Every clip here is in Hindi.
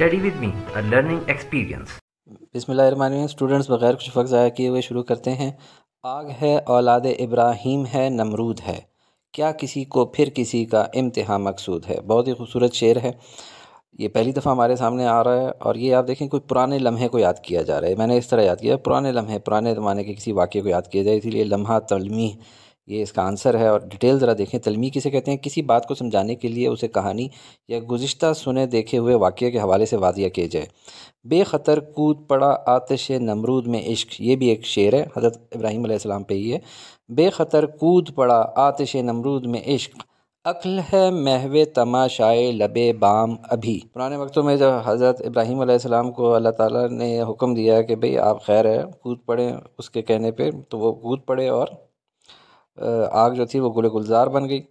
study with me a learning experience बिसमीम स्टूडेंट्स बगैर कुछ वक्त ज़ाया किए हुए शुरू करते हैं आग है औलाद इब्राहिम है नमरूद है क्या किसी को फिर किसी का इम्तहा मकसूद है बहुत ही खूबसूरत शेर है ये पहली दफ़ा हमारे सामने आ रहा है और ये आप देखें कोई पुराने लम्हे को याद किया जा रहा है मैंने इस तरह याद किया पुराने लम्हे पुराने ज़माने के किसी वाक्य को याद किया जाए इसीलिए लम्हा तलमी ये इसका आंसर है और डिटेल ज़रा देखें तलमी किसे कहते हैं किसी बात को समझाने के लिए उसे कहानी या गुज्त सुने देखे हुए वाक़े के हवाले से वाजिया किए जाए बेखतर कूद पड़ा आतश नमरूद में इश्क ये भी एक शेर है हज़रत इब्राहिम आसमाम पे ही है बेखतर कूद पड़ा आतश नमरूद में इश्क अक्ल है महव तमाशाए लबे बाम अभी पुराने वक्तों में जब हज़रत इब्राहिम आसमाम को अल्लाह ताला ने हुक्म दिया कि भाई आप खैर है कूद पड़े उसके कहने पे तो वो कूद पड़े और आग जो थी वो गुल गुलजार बन गई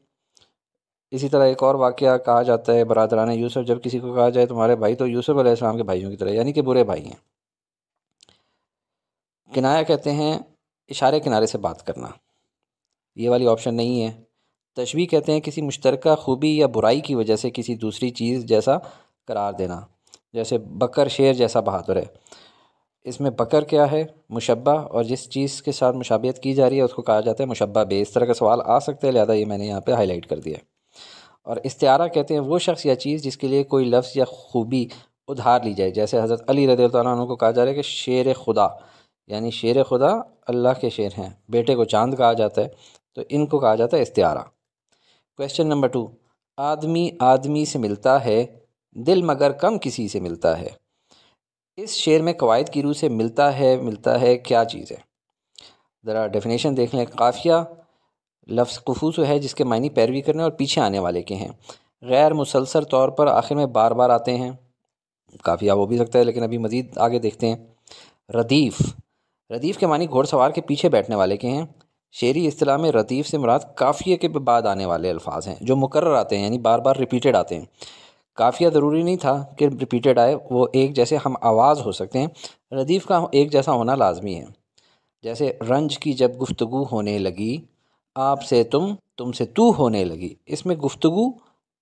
इसी तरह एक और वाक्य कहा जाता है बरदरान यूसुफ जब किसी को कहा जाए तुम्हारे भाई तो यूसुफ अलैहिस्सलाम के भाइयों की तरह यानी कि बुरे भाई हैं किनाया कहते हैं इशारे किनारे से बात करना ये वाली ऑप्शन नहीं है तशवी कहते हैं किसी मुश्तरक खूबी या बुराई की वजह से किसी दूसरी चीज़ जैसा करार देना जैसे बकर शेर जैसा बहादुर है इसमें बकर क्या है मुशबा और जिस चीज़ के साथ मुशाबियत की जा रही है उसको कहा जाता है मुशबा बे इस तरह का सवाल आ सकते हैं लिहाजा ये मैंने यहाँ पे हाईलाइट कर दिया और इस्तारा कहते हैं वो शख्स या चीज़ जिसके लिए कोई लफ्ज़ या खूबी उधार ली जाए जैसे हज़रत अली रदी को कहा जा रहा है कि शेर खुदा यानी शेर खुदा अल्लाह के शेर हैं बेटे को चांद कहा जाता है तो इनको कहा जाता है इस्तारा क्वेश्चन नंबर टू आदमी आदमी से मिलता है दिल मगर कम किसी से मिलता है इस शेर में कवायद की रूह से मिलता है मिलता है क्या चीज़ है ज़रा डेफिनेशन देख लें काफिया लफ्ज़ खफूस है जिसके मायने पैरवी करने और पीछे आने वाले के हैं गैर मुसलसल तौर पर आखिर में बार बार आते हैं काफिया वो भी लगता है लेकिन अभी मज़ीद आगे देखते हैं रदीफ़ रदीफ़ के मानी घोड़सवार के पीछे बैठने वाले के हैं शेरी अतलाह में रदीफ़ से मुराद काफ़िए के बाद आने वाले अल्फाज हैं जो मुकर आते हैं यानी बार बार रिपीटेड आते हैं काफ़िया ज़रूरी नहीं था कि रिपीटेड आए वो एक जैसे हम आवाज़ हो सकते हैं रदीफ़ का एक जैसा होना लाजमी है जैसे रंज की जब गुफ्तु होने लगी आप से तुम तुम से तू होने लगी इसमें गुफ्तु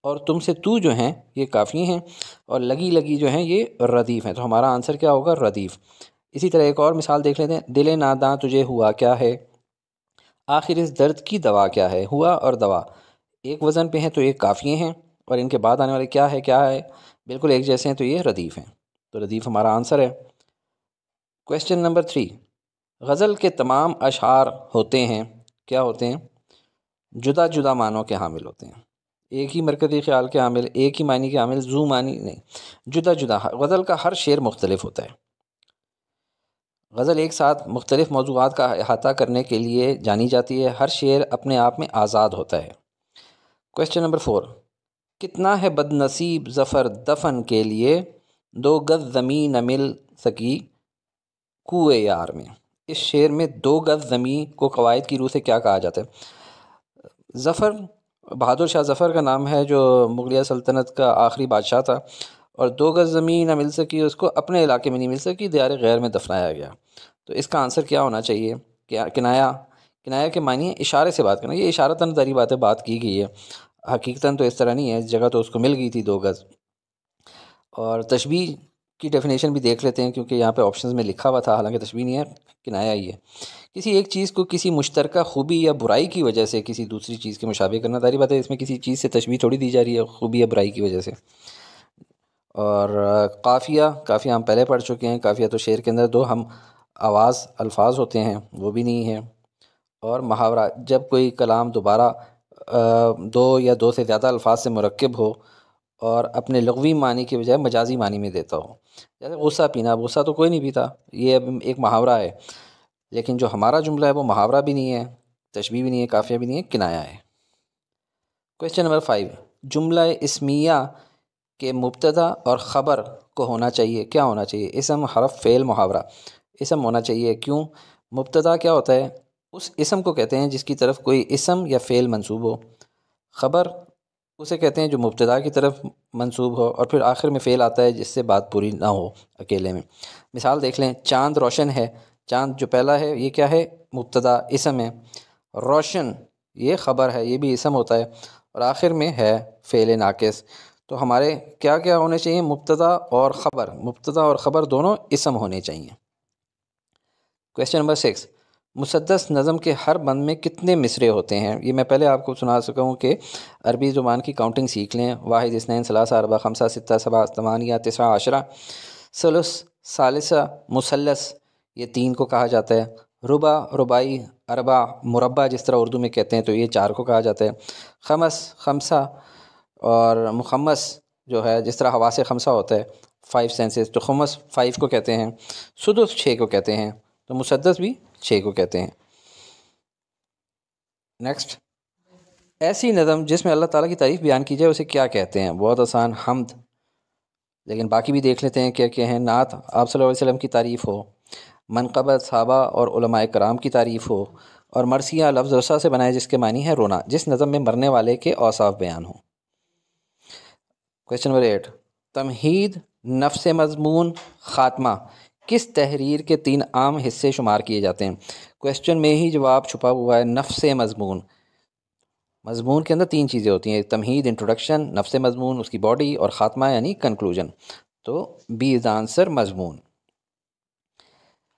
और तुम से तू जो हैं ये काफ़ी हैं और लगी लगी जो हैं ये रदीफ़ हैं तो हमारा आंसर क्या होगा रदीफ़ इसी तरह एक और मिसाल देख लेते हैं दिले नादा तुझे हुआ क्या है आखिर इस दर्द की दवा क्या है हुआ और दवा एक वज़न पे हैं तो एक काफ़ी हैं और इनके बाद आने वाले क्या है क्या है बिल्कुल एक जैसे हैं तो ये रदीफ़ हैं तो रदीफ़ हमारा आंसर है क्वेश्चन नंबर थ्री गज़ल के तमाम अशार होते हैं क्या होते हैं जुदा जुदा मानों के हामिल होते हैं एक ही मरकज़ी ख्याल के हामिल एक ही मानी के हामिल जू मानी नहीं जुदा जुदा हाँ, गज़ल का हर शेर मुख्तलिफ होता है गज़ल एक साथ मुख्तलिफ़ मौजूद का अहाता करने के लिए जानी जाती है हर शेर अपने आप में आज़ाद होता है क्वेश्चन नंबर फोर कितना है बदनसीब ज़फ़र दफन के लिए दो गज़ ज़मीन न मिल सकी कुए यार में इस शेर में दो गज़ ज़मीं को कवायद की रूह से क्या कहा जाता है ज़फ़र बहादुर शाह ज़फ़र का नाम है जो मुगलिया सल्तनत का आखिरी बादशाह था और दो गज़ ज़मीन न मिल सकी उसको अपने इलाके में नहीं मिल सकी दियार गैर में दफनाया गया तो इसका आंसर क्या होना चाहिए क्या किनाया किनाया के मानिए इशारे से बात करना ये इशारा तन दरी बातें बात की गई है हकीकता तो इस तरह नहीं है जगह तो उसको मिल गई थी दो गज़ और तशबी की डेफिनेशन भी देख लेते हैं क्योंकि यहाँ पे ऑप्शंस में लिखा हुआ था हालांकि तशबी नहीं है किनाया ही है किसी एक चीज़ को किसी मुश्तर खूबी या बुराई की वजह से किसी दूसरी चीज़ के मुशाबे करना तारी बात है इसमें किसी चीज़ से तशबी थोड़ी दी जा रही है खूबी या बुराई की वजह से और काफ़िया काफ़िया हम पहले पढ़ चुके हैं काफ़िया तो शेर के अंदर दो हम आवाज़ अल्फाज होते हैं वो भी नहीं है और महावरा जब कोई कलाम दोबारा दो या दो से ज़्यादा अल्फाज से मरकब हो और अपने लगवी मानी के बजाय मजाजी मानी में देता हो जैसे गुस्सा पीना गुस्सा तो कोई नहीं पीता ये अब एक मुहावरा है लेकिन जो हमारा जुमला है वो मुहावरा भी नहीं है तशबी भी नहीं है काफिया भी नहीं है किनाया है क्वेश्चन नंबर फाइव जुमला इसमिया के मुबतदा और ख़बर को होना चाहिए क्या होना चाहिए इसम हरफ फ़ेल मुहावरा इसम होना चाहिए क्यों मुबतदा क्या होता है उस इसम को कहते हैं जिसकी तरफ कोई इसम या फ़ेल मंसूब हो ख़बर उसे कहते हैं जो मुबतदा की तरफ मंसूब हो और फिर आखिर में फ़ेल आता है जिससे बात पूरी ना हो अकेले में मिसाल देख लें चांद रोशन है चांद जो पहला है ये क्या है मुबतदा इसम है रोशन ये ख़बर है ये भी इसम होता है और आखिर में है फ़ेल नाकस तो हमारे क्या क्या होने चाहिए मुबतदा और ख़बर मुबतदा और ख़बर दोनों इसम होने चाहिए क्वेश्चन नंबर सिक्स मुसदस नज़म के हर बंद में कितने मिसरे होते हैं ये मैं पहले आपको सुना सका हूँ कि अरबी ज़ुबान की काउंटिंग सीख लें वाहिद इसनैन सलासा अरबा खमसा सत्ता सबा तमानिया तसा आशरा सलस सालसा मुसलस ये तीन को कहा जाता है रुबा रुबाई अरबा मुरबा जिस तरह उर्दू में कहते हैं तो ये चार को कहा जाता है खमस खमसा और मुखमस जो है जिस तरह हवा से खमसा होता है फाइव सेंसेस तो खमस फाइव को कहते हैं सुदस छः को कहते हैं तो मुसदस भी छः को कहते हैं नेक्स्ट ऐसी नज़म जिसमें अल्लाह ताला की तारीफ़ बयान की जाए उसे क्या कहते हैं बहुत आसान हमद लेकिन बाकी भी देख लेते हैं क्या क्या हैं नात आप सल्लल्लाहु अलैहि वसल्लम की तारीफ़ हो मनकबत साहबा और कराम की तारीफ़ हो और मरसिया लफ्ज़ रसा से बनाए जिसके मानी है रोना जिस नज़म में मरने वाले के औसाफ बयान हो क्वेश्चन नंबर एट तमहीद नफ्स मजमून ख़ात्मा किस तहरीर के तीन आम हिस्से शुमार किए जाते हैं क्वेश्चन में ही जवाब छुपा हुआ है नफ्स मजमून मजमून के अंदर तीन चीज़ें होती हैं तमहीद इंट्रोडक्शन नफ्स मजमून उसकी बॉडी और ख़ात्मा यानी कंक्लूजन तो बी इज़ आंसर मजमून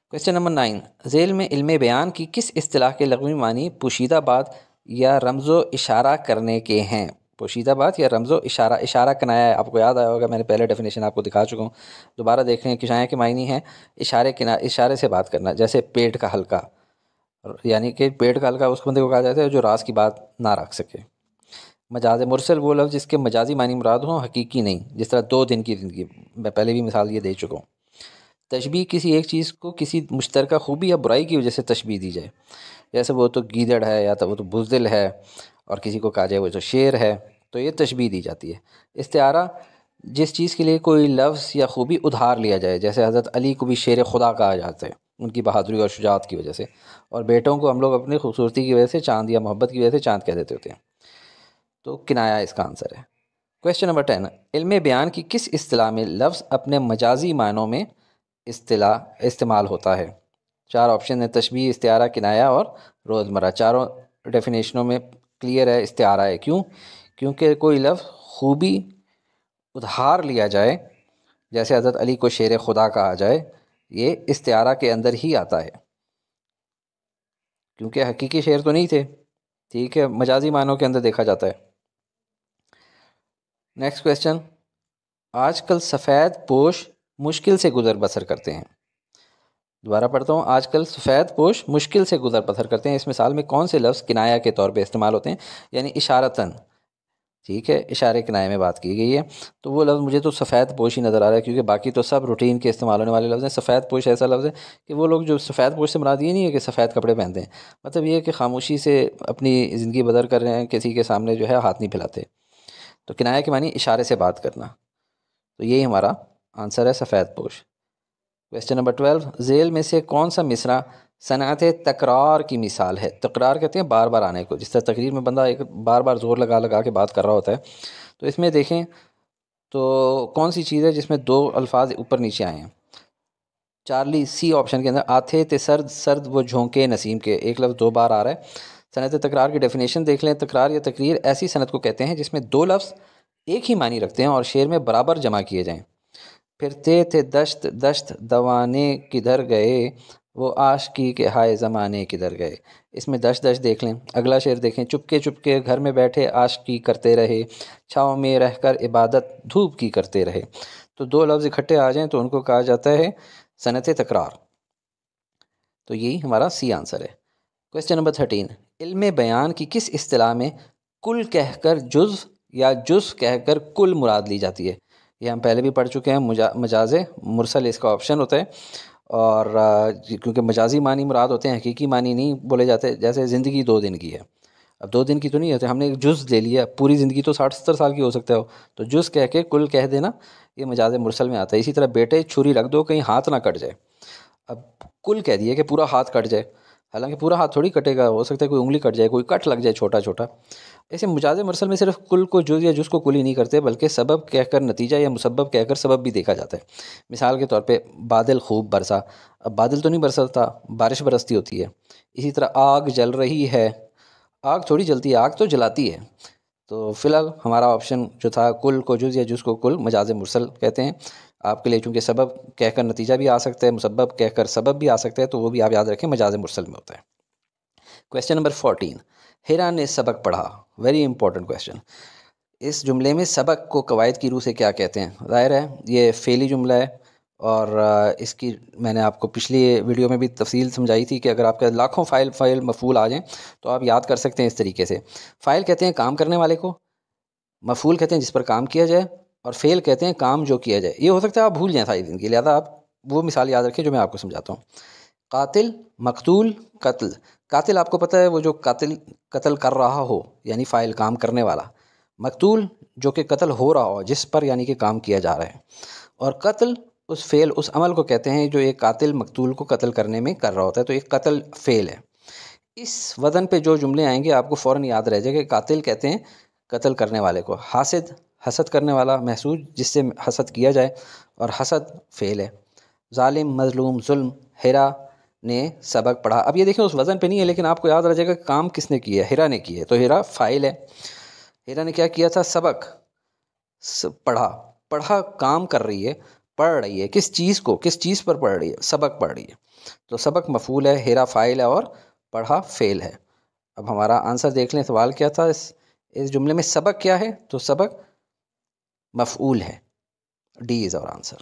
क्वेश्चन नंबर नाइन जेल में इलम बयान की किस असलाह के लगवी मानी पोशीदा बात या रमज़ो इशारा करने के हैं पोशीदा बात या रमज़ो इशारा इशारा कनाया है आपको याद आया होगा मैंने पहले डेफिनेशन आपको दिखा चुका हूँ दोबारा देख रहे हैं किशाया के मायने हैं इशारे किना इशारे से बात करना जैसे पेट का हल्का यानी कि पेट का हल्का उसको बंदे को कहा जाता है जो रास की बात ना रख सके मजाज मुरसल वो लफ्ज़ जिसके मजाजी मानी मुराद हों हकीकी नहीं जिस तरह दो दिन की ज़िंदगी मैं पहले भी मिसाल ये दे चुका हूँ तशबी किसी एक चीज़ को किसी मुश्तरक खूबी या बुराई की वजह से तशबी दी जाए जैसे वो तो गीदड़ है या तो वो तो बुजदिल है और किसी को कहा जाए वो तो शेर है तो ये तशबी दी जाती है इस्तारा जिस चीज़ के लिए कोई लफ्ज़ या खूबी उधार लिया जाए जैसे हज़रत अली को भी शेर खुदा कहा जाता है उनकी बहादुरी और शुजात की वजह से और बेटों को हम लोग अपनी खूबसूरती की वजह से चांद या मोहब्बत की वजह से चांद कह देते होते हैं तो किनाया इसका आंसर है क्वेश्चन नंबर टेन इल्म बयान की किस असलाह में लफ्ज़ अपने मजाजी मानों में असला इस्तेमाल होता है चार ऑप्शन है तशबी इस्तारा किनाया और रोज़मर्रा चारों डेफिनेशनों में क्लियर है इस्तारा है क्यों क्योंकि कोई लफ्ज़ खूबी उधार लिया जाए जैसे हज़रत अली को शेर खुदा कहा जाए ये इस्तारा के अंदर ही आता है क्योंकि हकीकी शेर तो नहीं थे ठीक है मजाजी मानों के अंदर देखा जाता है नेक्स्ट क्वेश्चन आजकल सफ़ेद पोश मुश्किल से गुज़र बसर करते हैं दोबारा पढ़ता हूँ आजकल सफ़ेद पोश मुश्किल से गुज़र बसर करते हैं इस मिसाल में कौन से लफ्ज़ किनाया के तौर पे इस्तेमाल होते हैं यानी इशारतन ठीक है इशारे किनारे में बात की गई है तो वो लफ्ज़ मुझे तो सफ़ेद पोश ही नज़र आ रहा है क्योंकि बाकी तो सब रूटीन के इस्तेमाल होने वाले लफ्ज़ हैं सफ़ेद पोश ऐसा लफ्ज़ है कि वो लोग जो सफ़ेद पोश से मना ये नहीं है कि सफ़ेद कपड़े पहनते हैं मतलब ये है कि खामोशी से अपनी ज़िंदगी बदर कर रहे हैं किसी के सामने जो है हाथ नहीं फैलाते तो किनाए के मानी इशारे से बात करना तो यही हमारा आंसर है सफ़ेद पोश क्वेश्चन नंबर ट्वेल्व जेल में से कौन सा मिसरा सनात तकरार की मिसाल है तकरार कहते हैं बार बार आने को जिस तरह तकरीर में बंदा एक बार बार जोर लगा लगा के बात कर रहा होता है तो इसमें देखें तो कौन सी चीज़ है जिसमें दो अल्फाज ऊपर नीचे आए हैं चार्ली सी ऑप्शन के अंदर आते थे सर्द सर्द वो झोंके नसीम के एक लफ्ज़ दो बार आ रहा है सनत तकरार की डेफिनेशन देख लें तकरार या तकरीर ऐसी सनत को कहते हैं जिसमें दो लफ्ज़ एक ही मानी रखते हैं और शेर में बराबर जमा किए फिर फिरते थे दश्त दश्त दवाने किधर गए वो आश की के हाय ज़माने किधर गए इसमें दश दश देख लें अगला शेर देखें चुपके चुपके घर में बैठे आश की करते रहे छाँव में रहकर इबादत धूप की करते रहे तो दो लफ्ज़ इकट्ठे आ जाएं तो उनको कहा जाता है सनत तकरार तो यही हमारा सी आंसर है क्वेश्चन नंबर थर्टीन इल्म बयान की किस अतलाह में कुल कहकर जुज़ या जुज़ कहकर कुल मुराद ली जाती है ये हम पहले भी पढ़ चुके हैं मजाज मुरसल इसका ऑप्शन होता है और क्योंकि मजाजी मानी मुराद होते हैं हकीकी मानी नहीं बोले जाते जैसे ज़िंदगी दो दिन की है अब दो दिन की तो नहीं होती हमने एक जुज़ ले लिया पूरी ज़िंदगी तो साठ सत्तर साल की हो सकता हो तो जुज़ कह के कुल कह देना ये मजाज मुरसल में आता है इसी तरह बेटे छुरी रख दो कहीं हाथ ना कट जाए अब कुल कह दिए कि पूरा हाथ कट जाए हालांकि पूरा हाथ थोड़ी कटेगा हो सकता है कोई उंगली कट जाए कोई कट लग जाए छोटा छोटा ऐसे मुजाज मरसल में सिर्फ कुल को जुज या जुज को कुल ही नहीं करते बल्कि सबब कहकर नतीजा या मुसबब कहकर सबब भी देखा जाता है मिसाल के तौर पे बादल खूब बरसा अब बादल तो नहीं बरसता बारिश बरसती होती है इसी तरह आग जल रही है आग थोड़ी जलती है आग तो जलाती है तो फ़िलहाल हमारा ऑप्शन जो था कुल को जुज या जुज को कुल मजाज मुरसल कहते हैं आपके लिए चूँकि सबब कहकर नतीजा भी आ सकता है मुसबब कहकर सबब भी आ सकता है तो वो भी आप याद रखें मजाज मुरसल में होता है क्वेश्चन नंबर फोर्टीन हिरा ने सबक पढ़ा वेरी इंपॉर्टेंट क्वेश्चन इस जुमले में सबक को कवायद की रूह से क्या कहते हैं ज़ाहिर है ये फेली जुमला है और इसकी मैंने आपको पिछली वीडियो में भी तफसील समझाई थी कि अगर आपके लाखों फ़ाइल फ़ाइल मफूल आ जाएँ तो आप याद कर सकते हैं इस तरीके से फ़ाइल कहते हैं काम करने वाले को मफूल कहते हैं जिस पर काम किया जाए और फेल कहते हैं काम जो किया जाए ये हो सकता है आप भूल जाएँ सारी दिन की लिहाजा आप वो मिसाल याद रखें जो मैं आपको समझाता हूँ कातिल मकतूल कत्ल कातिल आपको पता है वो जो कातिल कत्ल कर रहा हो यानी फ़ाइल काम करने वाला मकतूल जो कि कत्ल हो रहा हो जिस पर यानी कि काम किया जा रहा है और कत्ल उस फेल उस अमल को कहते हैं जो एक कातिल मकतूल को कत्ल करने में कर रहा होता है तो एक कत्ल फेल है इस वज़न पे जो जुमले आएंगे आपको फ़ौर याद रह जाएगा कातिल कहते हैं कत्ल करने वाले को हासिद हसद करने वाला महसूस जिससे हसद किया जाए और हसद फ़ेल है ालिम मजलूम जुल्म हिरा ने सबक पढ़ा अब ये देखें उस वज़न पे नहीं है लेकिन आपको याद रह जाएगा काम किसने किया हिरा ने किया तो हिरा फ़ाइल है हिरा ने क्या किया था सबक पढ़ा पढ़ा काम कर रही है पढ़ रही है किस चीज़ को किस चीज़ पर पढ़ रही है सबक पढ़ रही है तो सबक मफूल है हेरा फाइल है और पढ़ा फेल है अब हमारा आंसर देख लें सवाल क्या था इस इस जुमले में सबक क्या है तो सबक मफूल है D is our answer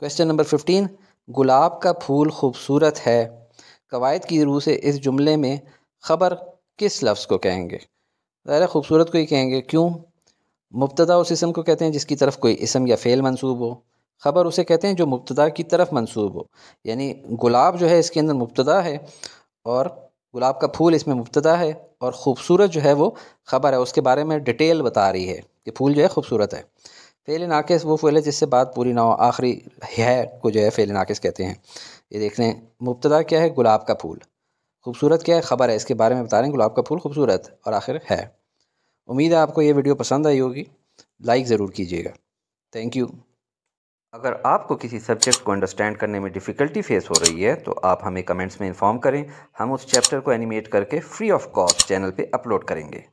question number fifteen गुलाब का फूल खूबसूरत है कवायद की रूह से इस जुमले में ख़बर किस लफ्ज़ को कहेंगे ज़ाहिर खूबसूरत को ही कहेंगे क्यों मुबतदा उस इसम को कहते हैं जिसकी तरफ कोई इसम या फ़ेल मंसूब हो ख़बर उसे कहते हैं जो मुबतदा की तरफ मंसूब हो यानी गुलाब जो है इसके अंदर मुबतदा है और गुलाब का फूल इसमें मुबतदा है और ख़ूबसूरत जो है वो ख़बर है उसके बारे में डिटेल बता रही है ये फूल जो है खूबसूरत है फेल नाकस वो फूल है जिससे बात पूरी ना हो आखिरी है को जो है फेल नाकस कहते हैं ये देख लें मुबतदा क्या है गुलाब का फूल खूबसूरत क्या है ख़बर है इसके बारे में बता रहे हैं गुलाब का फूल खूबसूरत और आखिर है उम्मीद है आपको ये वीडियो पसंद आई होगी लाइक ज़रूर कीजिएगा थैंक यू अगर आपको किसी सब्जेक्ट को अंडरस्टैंड करने में डिफ़िकल्टी फेस हो रही है तो आप हमें कमेंट्स में इन्फॉर्म करें हम उस चैप्टर को एनिमेट करके फ्री ऑफ कॉस्ट चैनल पे अपलोड करेंगे